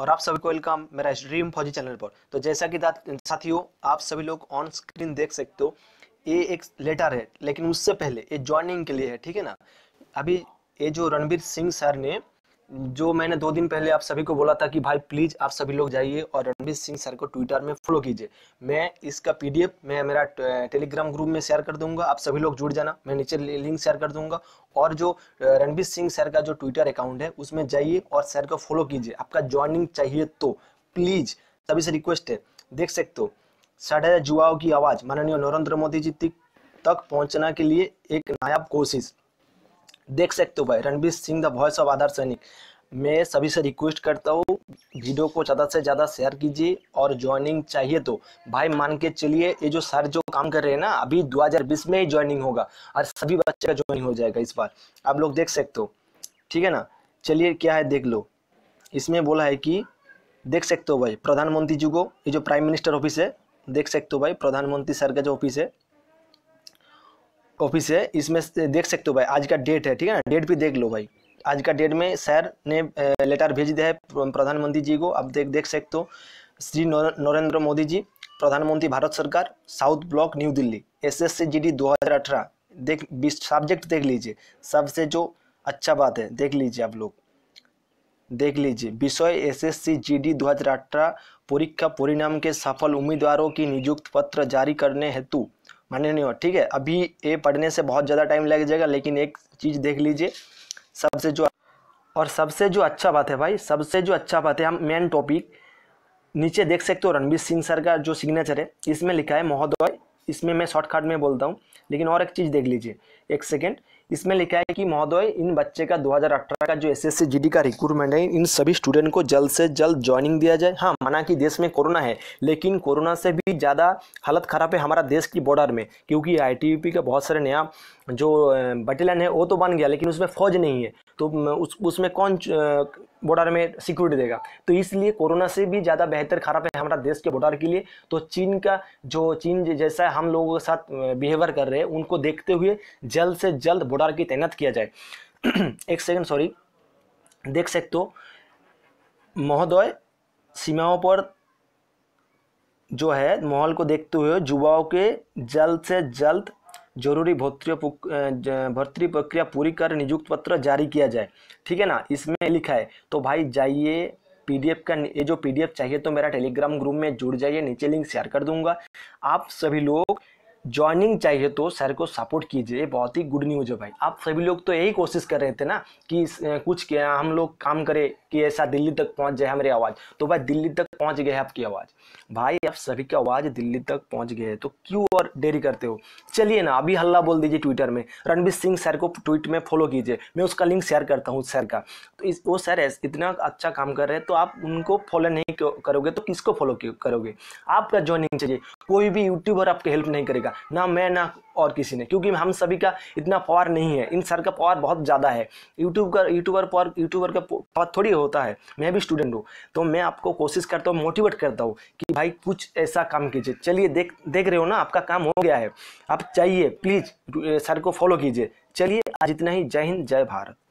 और आप सभी को वेलकम मेरा ड्रीम फौजी चैनल पर तो जैसा कि साथियों आप सभी लोग ऑन स्क्रीन देख सकते हो ये एक लेटर है लेकिन उससे पहले ये ज्वाइनिंग के लिए है ठीक है ना अभी ये जो रणबीर सिंह सर ने जो मैंने दो दिन पहले आप सभी को बोला था कि भाई प्लीज आप सभी लोग जाइए और रणवीर सिंह सर को ट्विटर में फॉलो कीजिए मैं इसका पीडीएफ मैं मेरा टेलीग्राम ग्रुप में शेयर कर दूंगा आप सभी लोग जुड़ जाना मैं नीचे लिंक शेयर कर दूंगा और जो रणवीर सिंह सर का जो ट्विटर अकाउंट है उसमें जाइए और सर को फॉलो कीजिए आपका ज्वाइनिंग चाहिए तो प्लीज सभी से रिक्वेस्ट है देख सकते हो साढ़े जुआओं की आवाज माननीय नरेंद्र मोदी जी तक पहुंचना के लिए एक नायाब कोशिश देख सकते हो भाई Ranbir Singh the voice of Aadhaar सैनिक मैं सभी से रिक्वेस्ट करता हूँ वीडियो को ज़्यादा से ज़्यादा शेयर कीजिए और ज्वाइनिंग चाहिए तो भाई मान के चलिए ये जो सर जो काम कर रहे हैं ना अभी 2020 में ही ज्वाइनिंग होगा और सभी बच्चे का ज्वाइनिंग हो जाएगा इस बार आप लोग देख सकते हो ठीक है ना चलिए क्या है देख लो इसमें बोला है कि देख सकते हो भाई प्रधानमंत्री जी को ये जो प्राइम मिनिस्टर ऑफिस है देख सकते हो भाई प्रधानमंत्री सर का जो ऑफिस है ऑफिस है इसमें देख सकते हो भाई आज का डेट है ठीक है ना डेट भी देख लो भाई आज का डेट में सर ने लेटर भेज दिया है प्रधानमंत्री जी को आप देख देख सकते हो श्री नरेंद्र मोदी जी प्रधानमंत्री भारत सरकार South Block New Delhi S S C G D दो हज़ार अठारह देख सब्जेक्ट देख लीजिए सबसे जो अच्छा बात है देख लीजिए आप लोग देख लीजिए विषय S S C G D परीक्षा परिणाम के सफल उम्मीदवारों की नियुक्त पत्र जारी करने हेतु मान्य नहीं हो ठीक है अभी ये पढ़ने से बहुत ज़्यादा टाइम लग जाएगा लेकिन एक चीज़ देख लीजिए सबसे जो और सबसे जो अच्छा बात है भाई सबसे जो अच्छा बात है हम मेन टॉपिक नीचे देख सकते हो रणबीर सिंह सर का जो सिग्नेचर है इसमें लिखा है महोदय इसमें मैं शॉर्टकट में बोलता हूँ लेकिन और एक चीज़ देख लीजिए एक सेकेंड इसमें लिखा है कि महोदय इन बच्चे का 2018 का जो एस एस का रिक्रूटमेंट है इन सभी स्टूडेंट को जल्द से जल्द ज्वाइनिंग दिया जाए हाँ माना कि देश में कोरोना है लेकिन कोरोना से भी ज़्यादा हालत ख़राब है हमारा देश की बॉर्डर में क्योंकि आई का बहुत सारे नया जो बटालियन है वो तो बन गया लेकिन उसमें फौज नहीं है तो उस उसमें कौन बॉर्डर में सिक्योरिटी देगा तो इसलिए कोरोना से भी ज़्यादा बेहतर खराब है हमारा देश के बॉर्डर के लिए तो चीन का जो चीन जैसा हम लोगों के साथ बिहेवियर कर रहे हैं उनको देखते हुए जल्द से जल्द बॉर्डर की तैनात किया जाए एक सेकेंड सॉरी देख सकते हो महोदय सीमाओं पर जो है माहौल को देखते हुए युवाओं के जल्द से जल्द जरूरी भर्ती प्रक्रिया पूरी कर नियुक्त पत्र जारी किया जाए ठीक है ना इसमें लिखा है तो भाई जाइए पीडीएफ का ये जो पीडीएफ चाहिए तो मेरा टेलीग्राम ग्रुप में जुड़ जाइए नीचे लिंक शेयर कर दूंगा आप सभी लोग ज्वाइनिंग चाहिए तो सर को सपोर्ट कीजिए बहुत ही गुड न्यूज है भाई आप सभी लोग तो यही कोशिश कर रहे थे ना कि कुछ क्या हम लोग काम करें कि ऐसा दिल्ली तक पहुंच जाए हमारी आवाज़ तो भाई दिल्ली तक पहुंच गए आपकी आवाज़ भाई आप सभी की आवाज़ दिल्ली तक पहुंच गए तो क्यों और देरी करते हो चलिए ना अभी हल्ला बोल दीजिए ट्विटर में रणबीर सिंह सर को ट्वीट में फॉलो कीजिए मैं उसका लिंक शेयर करता हूँ सर का तो इस वो सर इतना अच्छा काम कर रहे हैं तो आप उनको फॉलो नहीं करोगे तो किसको फॉलो करोगे आपका ज्वाइनिंग चाहिए कोई भी यूट्यूबर आपकी हेल्प नहीं करेगा ना मैं ना और किसी ने क्योंकि हम सभी का इतना पावर नहीं है इन सर का पावर बहुत ज़्यादा है यूट्यूब का यूट्यूबर पावर यूट्यूबर का पावर थोड़ी होता है मैं भी स्टूडेंट हूँ तो मैं आपको कोशिश करता हूँ मोटिवेट करता हूँ कि भाई कुछ ऐसा काम कीजिए चलिए देख देख रहे हो ना आपका काम हो गया है आप चाहिए प्लीज़ सर को फॉलो कीजिए चलिए आज इतना ही जय हिंद जय भारत